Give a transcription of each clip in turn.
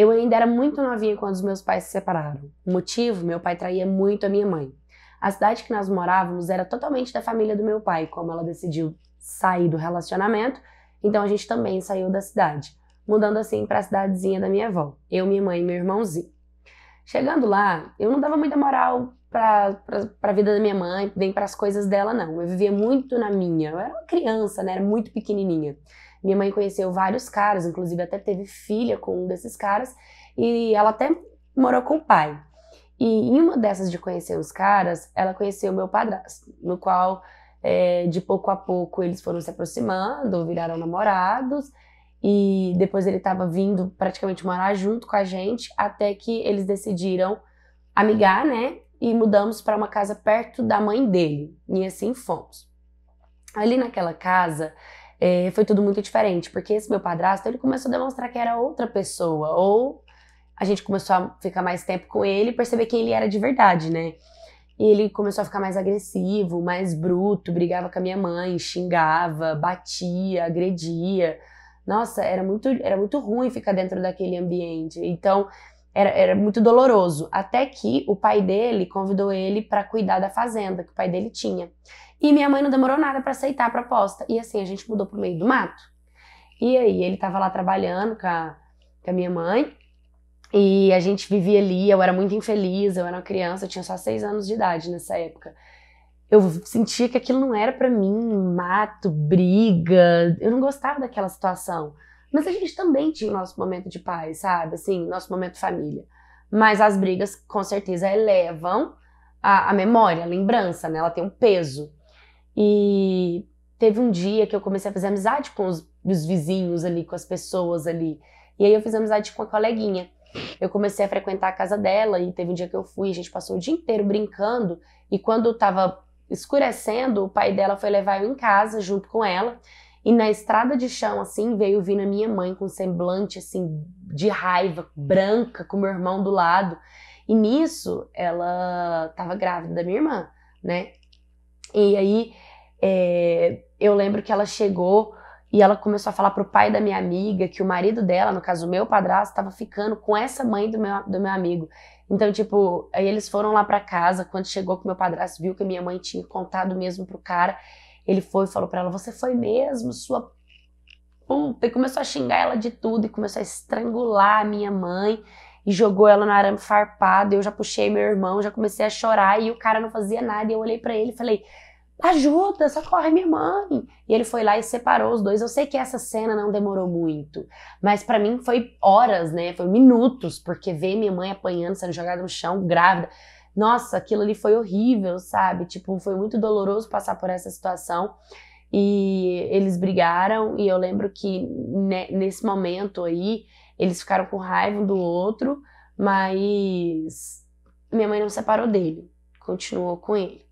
Eu ainda era muito novinha quando os meus pais se separaram. O motivo? Meu pai traía muito a minha mãe. A cidade que nós morávamos era totalmente da família do meu pai, como ela decidiu sair do relacionamento, então a gente também saiu da cidade, mudando assim para a cidadezinha da minha avó, eu, minha mãe e meu irmãozinho. Chegando lá, eu não dava muita moral para a vida da minha mãe, nem para as coisas dela, não. Eu vivia muito na minha. Eu era uma criança, né? Era muito pequenininha. Minha mãe conheceu vários caras, inclusive até teve filha com um desses caras, e ela até morou com o pai. E em uma dessas de conhecer os caras, ela conheceu meu padrasto, no qual é, de pouco a pouco eles foram se aproximando, viraram namorados, e depois ele estava vindo praticamente morar junto com a gente, até que eles decidiram amigar, né? E mudamos para uma casa perto da mãe dele, e assim fomos. Ali naquela casa, é, foi tudo muito diferente, porque esse meu padrasto, ele começou a demonstrar que era outra pessoa, ou a gente começou a ficar mais tempo com ele e perceber quem ele era de verdade, né? E ele começou a ficar mais agressivo, mais bruto, brigava com a minha mãe, xingava, batia, agredia. Nossa, era muito, era muito ruim ficar dentro daquele ambiente. Então, era, era muito doloroso. Até que o pai dele convidou ele para cuidar da fazenda que o pai dele tinha. E minha mãe não demorou nada para aceitar a proposta. E assim, a gente mudou pro meio do mato. E aí, ele tava lá trabalhando com a, com a minha mãe. E a gente vivia ali, eu era muito infeliz, eu era uma criança, eu tinha só seis anos de idade nessa época. Eu sentia que aquilo não era para mim, mato, briga, eu não gostava daquela situação. Mas a gente também tinha o nosso momento de paz, sabe? Assim, nosso momento família. Mas as brigas, com certeza, elevam a, a memória, a lembrança, né? Ela tem um peso. E teve um dia que eu comecei a fazer amizade com os, os vizinhos ali, com as pessoas ali. E aí eu fiz amizade com a coleguinha. Eu comecei a frequentar a casa dela e teve um dia que eu fui, a gente passou o dia inteiro brincando. E quando tava escurecendo, o pai dela foi levar eu em casa junto com ela. E na estrada de chão, assim, veio vindo a minha mãe com um semblante, assim, de raiva, branca, com meu irmão do lado. E nisso, ela tava grávida da minha irmã, né? E aí é, eu lembro que ela chegou e ela começou a falar pro pai da minha amiga que o marido dela, no caso o meu padrasto, estava ficando com essa mãe do meu, do meu amigo. Então, tipo, aí eles foram lá para casa. Quando chegou que meu padrasto viu que minha mãe tinha contado mesmo pro cara, ele foi e falou para ela: Você foi mesmo, sua puta. E começou a xingar ela de tudo e começou a estrangular a minha mãe e jogou ela no arame farpado. Eu já puxei meu irmão, já comecei a chorar e o cara não fazia nada. E eu olhei para ele e falei: ajuda, socorre minha mãe. E ele foi lá e separou os dois. Eu sei que essa cena não demorou muito, mas para mim foi horas, né? Foi minutos, porque ver minha mãe apanhando, sendo jogada no chão, grávida. Nossa, aquilo ali foi horrível, sabe? Tipo, foi muito doloroso passar por essa situação. E eles brigaram, e eu lembro que né, nesse momento aí, eles ficaram com raiva um do outro, mas minha mãe não separou dele, continuou com ele.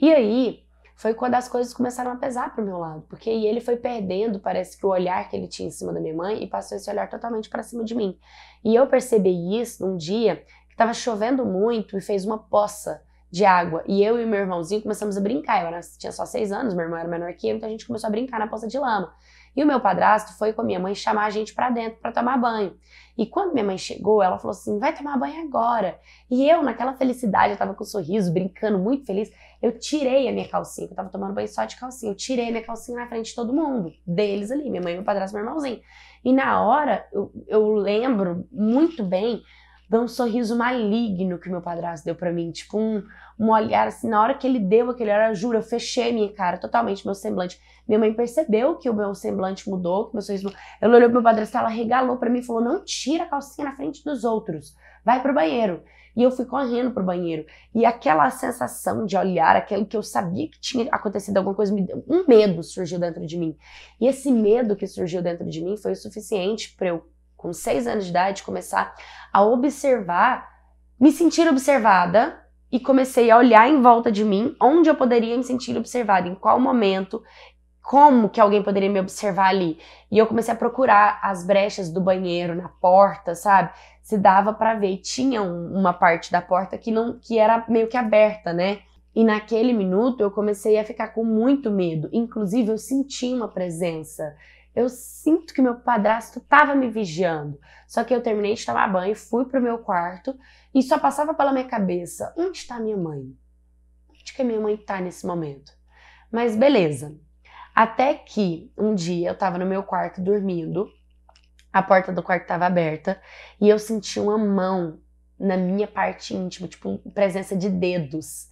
E aí, foi quando as coisas começaram a pesar pro meu lado, porque ele foi perdendo, parece que o olhar que ele tinha em cima da minha mãe e passou esse olhar totalmente para cima de mim. E eu percebi isso num dia que estava chovendo muito e fez uma poça de água. E eu e meu irmãozinho começamos a brincar. Eu era, tinha só seis anos, meu irmão era menor que eu, então a gente começou a brincar na poça de lama. E o meu padrasto foi com a minha mãe chamar a gente para dentro para tomar banho. E quando minha mãe chegou, ela falou assim: vai tomar banho agora. E eu, naquela felicidade, eu tava com um sorriso, brincando, muito feliz. Eu tirei a minha calcinha, eu tava tomando banho só de calcinha. Eu tirei minha calcinha na frente de todo mundo, deles ali, minha mãe, meu padrasto, meu irmãozinho. E na hora, eu, eu lembro muito bem de um sorriso maligno que meu padrasto deu para mim, tipo um, um olhar assim. Na hora que ele deu aquele olhar, eu juro, eu fechei minha cara totalmente, meu semblante. Minha mãe percebeu que o meu semblante mudou, que meu sorriso mudou. Ela olhou pro meu padrasto, ela regalou para mim e falou: Não tira a calcinha na frente dos outros, vai pro banheiro. E eu fui correndo pro banheiro. E aquela sensação de olhar, aquele que eu sabia que tinha acontecido alguma coisa, um medo surgiu dentro de mim. E esse medo que surgiu dentro de mim foi o suficiente para eu, com seis anos de idade, começar a observar, me sentir observada e comecei a olhar em volta de mim onde eu poderia me sentir observada, em qual momento como que alguém poderia me observar ali? E eu comecei a procurar as brechas do banheiro, na porta, sabe? Se dava para ver. E tinha uma parte da porta que não que era meio que aberta, né? E naquele minuto eu comecei a ficar com muito medo. Inclusive eu senti uma presença. Eu sinto que meu padrasto estava me vigiando. Só que eu terminei de tomar banho, fui pro meu quarto e só passava pela minha cabeça: onde está minha mãe? Onde que a minha mãe está nesse momento? Mas beleza, até que um dia eu tava no meu quarto dormindo, a porta do quarto tava aberta e eu senti uma mão na minha parte íntima, tipo, presença de dedos.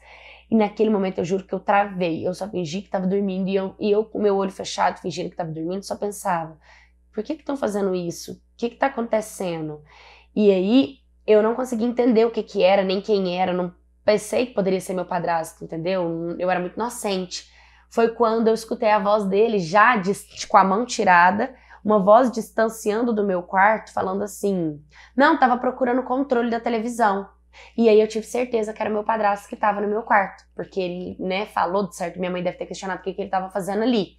E naquele momento eu juro que eu travei, eu só fingi que tava dormindo e eu, e eu com meu olho fechado, fingindo que tava dormindo, só pensava: por que estão fazendo isso? O que está acontecendo? E aí eu não consegui entender o que, que era, nem quem era, não pensei que poderia ser meu padrasto, entendeu? Eu era muito inocente foi quando eu escutei a voz dele já de, com tipo, a mão tirada, uma voz distanciando do meu quarto, falando assim: "Não, tava procurando o controle da televisão". E aí eu tive certeza que era meu padrasto que estava no meu quarto, porque ele, né, falou de certo, minha mãe deve ter questionado o que, que ele tava fazendo ali.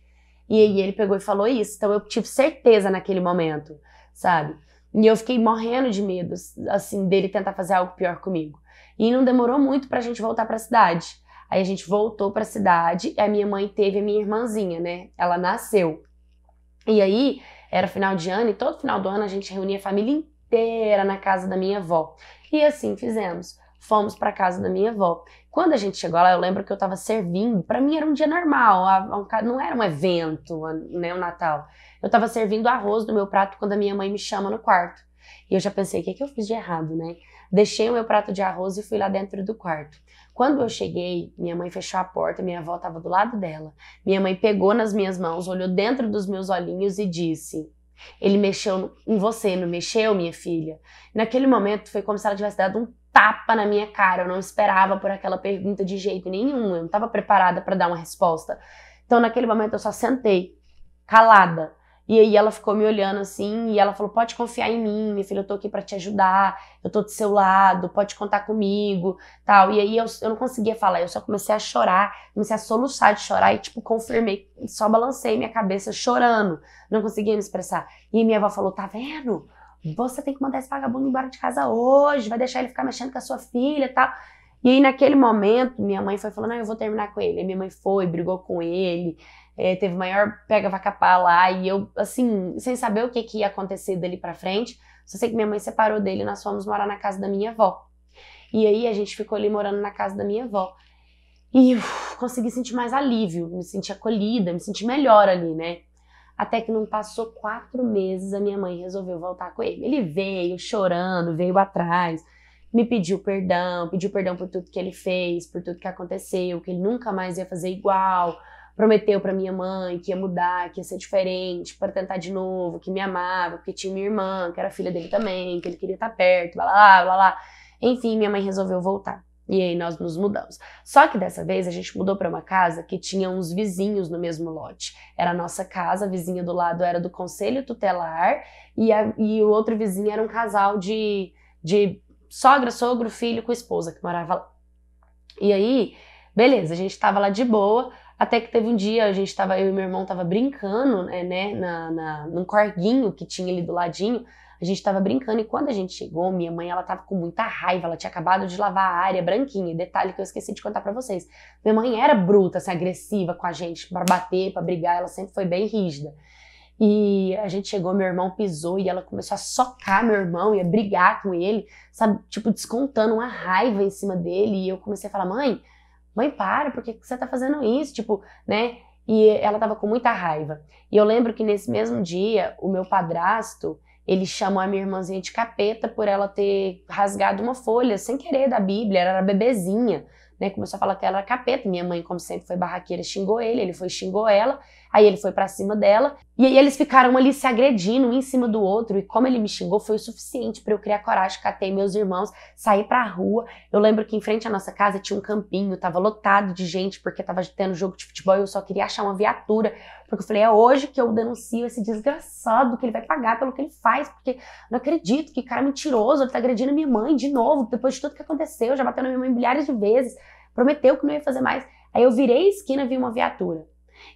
E aí ele pegou e falou isso, então eu tive certeza naquele momento, sabe? E eu fiquei morrendo de medo, assim, dele tentar fazer algo pior comigo. E não demorou muito pra gente voltar para a cidade. Aí a gente voltou para a cidade e a minha mãe teve a minha irmãzinha, né? Ela nasceu. E aí era final de ano e todo final do ano a gente reunia a família inteira na casa da minha avó. E assim fizemos. Fomos para casa da minha avó. Quando a gente chegou lá, eu lembro que eu estava servindo. Para mim era um dia normal, não era um evento, né, o um Natal. Eu estava servindo arroz no meu prato quando a minha mãe me chama no quarto. E eu já pensei, o que, é que eu fiz de errado, né? Deixei o meu prato de arroz e fui lá dentro do quarto. Quando eu cheguei, minha mãe fechou a porta, minha avó estava do lado dela. Minha mãe pegou nas minhas mãos, olhou dentro dos meus olhinhos e disse: Ele mexeu em você, não mexeu, minha filha? Naquele momento foi como se ela tivesse dado um tapa na minha cara. Eu não esperava por aquela pergunta de jeito nenhum, eu não estava preparada para dar uma resposta. Então, naquele momento, eu só sentei, calada, e aí ela ficou me olhando assim, e ela falou: pode confiar em mim, minha filha, eu tô aqui para te ajudar, eu tô do seu lado, pode contar comigo, tal. E aí eu, eu não conseguia falar, eu só comecei a chorar, comecei a soluçar de chorar, e tipo, confirmei, só balancei minha cabeça chorando, não conseguia me expressar. E minha avó falou: tá vendo? Você tem que mandar esse vagabundo embora de casa hoje, vai deixar ele ficar mexendo com a sua filha, tal. E aí, naquele momento, minha mãe foi falando: ah, eu vou terminar com ele. minha mãe foi, brigou com ele, é, teve maior pega-vacapá lá. E eu, assim, sem saber o que, que ia acontecer dali pra frente, só sei que minha mãe separou dele e nós fomos morar na casa da minha avó. E aí, a gente ficou ali morando na casa da minha avó. E uf, consegui sentir mais alívio, me senti acolhida, me senti melhor ali, né? Até que não passou quatro meses, a minha mãe resolveu voltar com ele. Ele veio chorando, veio atrás me pediu perdão, pediu perdão por tudo que ele fez, por tudo que aconteceu, que ele nunca mais ia fazer igual, prometeu para minha mãe que ia mudar, que ia ser diferente, para tentar de novo, que me amava, porque tinha minha irmã, que era filha dele também, que ele queria estar tá perto, blá blá blá blá. Enfim, minha mãe resolveu voltar. E aí nós nos mudamos. Só que dessa vez a gente mudou para uma casa que tinha uns vizinhos no mesmo lote. Era a nossa casa, a vizinha do lado era do conselho tutelar e, a, e o outro vizinho era um casal de, de sogra, sogro, filho com esposa que morava lá. E aí, beleza, a gente tava lá de boa, até que teve um dia, a gente tava, eu e meu irmão tava brincando, né, né, na, na, num corguinho que tinha ali do ladinho. A gente tava brincando e quando a gente chegou, minha mãe, ela tava com muita raiva, ela tinha acabado de lavar a área branquinha. Detalhe que eu esqueci de contar para vocês. Minha mãe era bruta, assim, agressiva com a gente, para bater, para brigar, ela sempre foi bem rígida. E a gente chegou, meu irmão pisou e ela começou a socar meu irmão e a brigar com ele, sabe? Tipo, descontando uma raiva em cima dele. E eu comecei a falar: mãe, mãe, para, por que, você tá fazendo isso? Tipo, né? E ela tava com muita raiva. E eu lembro que nesse mesmo dia, o meu padrasto, ele chamou a minha irmãzinha de capeta por ela ter rasgado uma folha sem querer da Bíblia, ela era bebezinha, né? Começou a falar que ela era capeta. Minha mãe, como sempre, foi barraqueira, xingou ele, ele foi xingou ela. Aí ele foi para cima dela e aí eles ficaram ali se agredindo um em cima do outro. E como ele me xingou, foi o suficiente para eu criar coragem, catei meus irmãos, sair pra rua. Eu lembro que em frente à nossa casa tinha um campinho, tava lotado de gente porque tava tendo jogo de futebol e eu só queria achar uma viatura. Porque eu falei, é hoje que eu denuncio esse desgraçado que ele vai pagar pelo que ele faz, porque não acredito que cara mentiroso, ele tá agredindo minha mãe de novo, depois de tudo que aconteceu, já bateu na minha mãe milhares de vezes, prometeu que não ia fazer mais. Aí eu virei a esquina e vi uma viatura.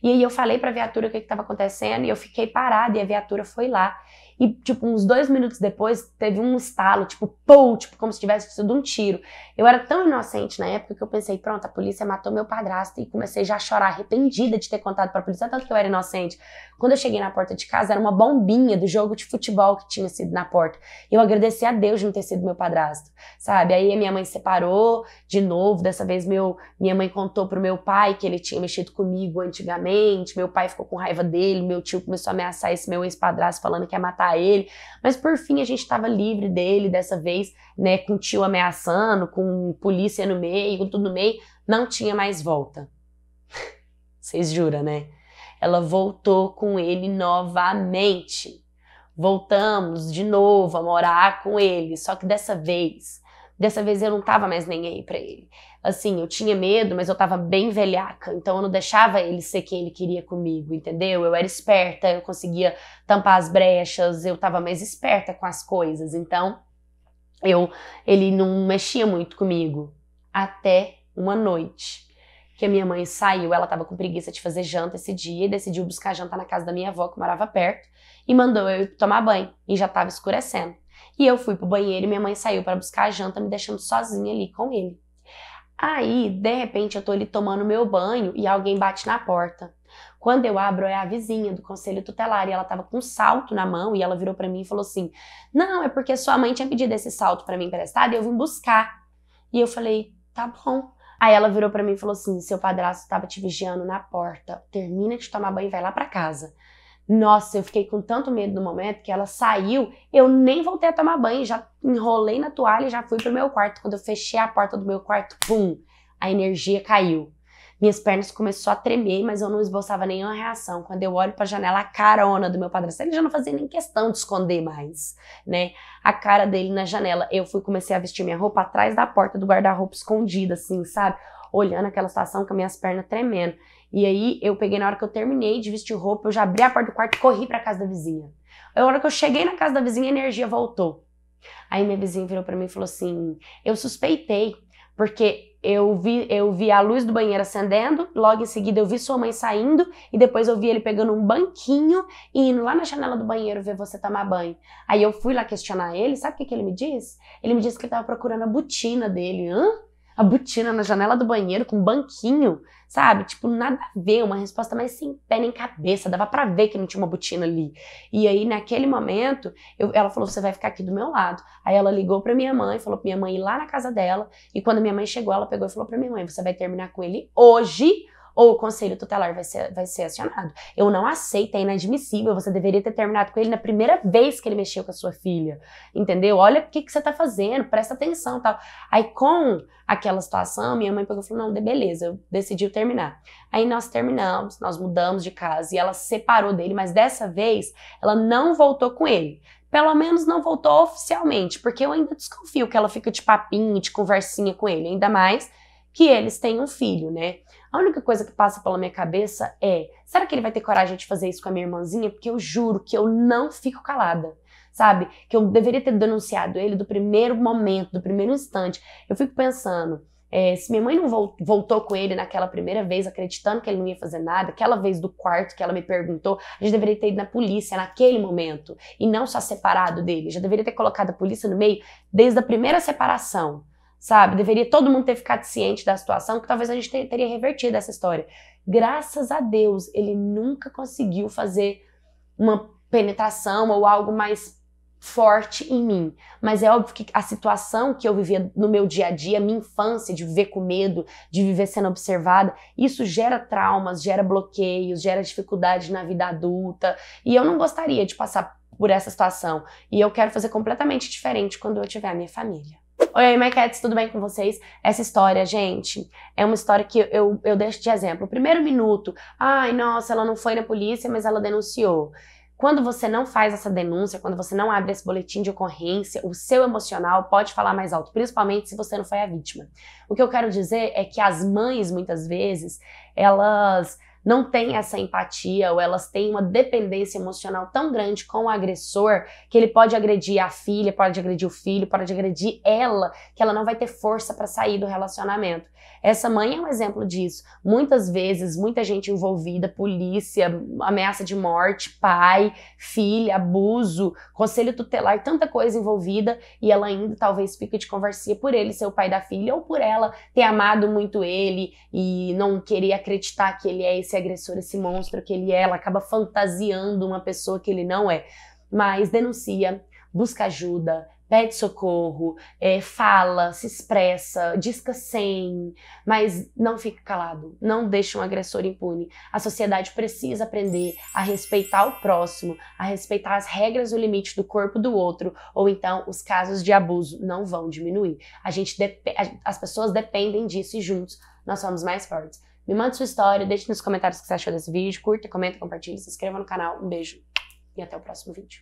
E aí eu falei para a viatura o que estava acontecendo e eu fiquei parada e a viatura foi lá. E, tipo, uns dois minutos depois, teve um estalo, tipo, pou, tipo, como se tivesse sido um tiro. Eu era tão inocente na época que eu pensei, pronto, a polícia matou meu padrasto e comecei já a chorar, arrependida de ter contado pra polícia, tanto que eu era inocente. Quando eu cheguei na porta de casa, era uma bombinha do jogo de futebol que tinha sido na porta. Eu agradeci a Deus de não ter sido meu padrasto, sabe? Aí a minha mãe separou de novo, dessa vez meu, minha mãe contou pro meu pai que ele tinha mexido comigo antigamente, meu pai ficou com raiva dele, meu tio começou a ameaçar esse meu ex-padrasto falando que ia matar ele. Mas por fim a gente estava livre dele dessa vez, né? Com tio ameaçando, com polícia no meio, com tudo no meio, não tinha mais volta. Vocês juram, né? Ela voltou com ele novamente. Voltamos de novo a morar com ele, só que dessa vez Dessa vez eu não tava mais nem aí pra ele. Assim, eu tinha medo, mas eu tava bem velhaca, então eu não deixava ele ser quem ele queria comigo, entendeu? Eu era esperta, eu conseguia tampar as brechas, eu tava mais esperta com as coisas, então eu ele não mexia muito comigo. Até uma noite que a minha mãe saiu, ela tava com preguiça de fazer janta esse dia e decidiu buscar janta na casa da minha avó, que morava perto, e mandou eu ir tomar banho, e já tava escurecendo. E eu fui pro banheiro e minha mãe saiu para buscar a janta, me deixando sozinha ali com ele. Aí, de repente, eu tô ali tomando meu banho e alguém bate na porta. Quando eu abro, é a vizinha do conselho tutelar e ela tava com um salto na mão e ela virou para mim e falou assim: Não, é porque sua mãe tinha pedido esse salto para mim emprestado e eu vim buscar. E eu falei: Tá bom. Aí ela virou para mim e falou assim: Seu padrasto tava te vigiando na porta, termina de tomar banho e vai lá para casa. Nossa, eu fiquei com tanto medo no momento que ela saiu, eu nem voltei a tomar banho, já enrolei na toalha e já fui pro meu quarto. Quando eu fechei a porta do meu quarto, pum, a energia caiu. Minhas pernas começou a tremer, mas eu não esboçava nenhuma reação. Quando eu olho para a janela, a carona do meu padrasto, ele já não fazia nem questão de esconder mais, né? A cara dele na janela. Eu fui comecei a vestir minha roupa atrás da porta do guarda-roupa escondida assim, sabe? olhando aquela situação com as minhas pernas tremendo. E aí eu peguei na hora que eu terminei de vestir roupa, eu já abri a porta do quarto e corri para casa da vizinha. Na hora que eu cheguei na casa da vizinha, a energia voltou. Aí minha vizinha virou para mim e falou assim: "Eu suspeitei, porque eu vi, eu vi a luz do banheiro acendendo, logo em seguida eu vi sua mãe saindo e depois eu vi ele pegando um banquinho e indo lá na janela do banheiro ver você tomar banho. Aí eu fui lá questionar ele, sabe o que, que ele me disse? Ele me disse que ele estava procurando a botina dele, hã? a botina na janela do banheiro com um banquinho, sabe? Tipo, nada a ver, uma resposta mais sem pé nem cabeça, dava para ver que não tinha uma botina ali. E aí, naquele momento, eu, ela falou: você vai ficar aqui do meu lado. Aí ela ligou pra minha mãe, falou pra minha mãe ir lá na casa dela, e quando minha mãe chegou, ela pegou e falou pra minha mãe: você vai terminar com ele hoje, ou o conselho tutelar vai ser, vai ser acionado. Eu não aceito, é inadmissível, você deveria ter terminado com ele na primeira vez que ele mexeu com a sua filha, entendeu? Olha o que, que você tá fazendo, presta atenção tal. Aí com aquela situação, minha mãe pegou e falou, não, beleza, eu decidi terminar. Aí nós terminamos, nós mudamos de casa e ela separou dele, mas dessa vez ela não voltou com ele pelo menos não voltou oficialmente, porque eu ainda desconfio que ela fica de papinho, de conversinha com ele, ainda mais que eles têm um filho, né? A única coisa que passa pela minha cabeça é: será que ele vai ter coragem de fazer isso com a minha irmãzinha? Porque eu juro que eu não fico calada, sabe? Que eu deveria ter denunciado ele do primeiro momento, do primeiro instante. Eu fico pensando. É, se minha mãe não voltou com ele naquela primeira vez, acreditando que ele não ia fazer nada, aquela vez do quarto que ela me perguntou, a gente deveria ter ido na polícia naquele momento e não só separado dele. Já deveria ter colocado a polícia no meio desde a primeira separação sabe? Deveria todo mundo ter ficado ciente da situação, que talvez a gente ter, teria revertido essa história. Graças a Deus, ele nunca conseguiu fazer uma penetração ou algo mais forte em mim. Mas é óbvio que a situação que eu vivia no meu dia a dia, minha infância, de viver com medo, de viver sendo observada, isso gera traumas, gera bloqueios, gera dificuldade na vida adulta. E eu não gostaria de passar por essa situação. E eu quero fazer completamente diferente quando eu tiver a minha família. Oi, my cats, tudo bem com vocês? Essa história, gente, é uma história que eu, eu deixo de exemplo. O primeiro minuto, ai, nossa, ela não foi na polícia, mas ela denunciou. Quando você não faz essa denúncia, quando você não abre esse boletim de ocorrência, o seu emocional pode falar mais alto, principalmente se você não foi a vítima. O que eu quero dizer é que as mães, muitas vezes, elas não têm tá. essa empatia ou elas têm uma dependência emocional tão grande com o agressor que ele pode agredir a filha, pode agredir o filho, pode agredir ela, que ela não vai ter força para sair do relacionamento. Essa mãe é um exemplo disso. Muitas vezes, muita gente envolvida, polícia, ameaça de morte, pai, filha, abuso, conselho tutelar, tanta coisa envolvida e ela ainda talvez fica de conversinha por ele ser o pai da filha ou por ela ter amado muito ele e não querer acreditar que ele é esse esse agressor, esse monstro que ele é, ela acaba fantasiando uma pessoa que ele não é. Mas denuncia, busca ajuda, pede socorro, é, fala, se expressa, diz que é sem, mas não fica calado, não deixa um agressor impune. A sociedade precisa aprender a respeitar o próximo, a respeitar as regras o limite do corpo do outro, ou então os casos de abuso não vão diminuir. A gente as pessoas dependem disso e juntos nós somos mais fortes. Me manda sua história, deixe nos comentários o que você achou desse vídeo, curta, comenta, compartilha, se inscreva no canal. Um beijo e até o próximo vídeo.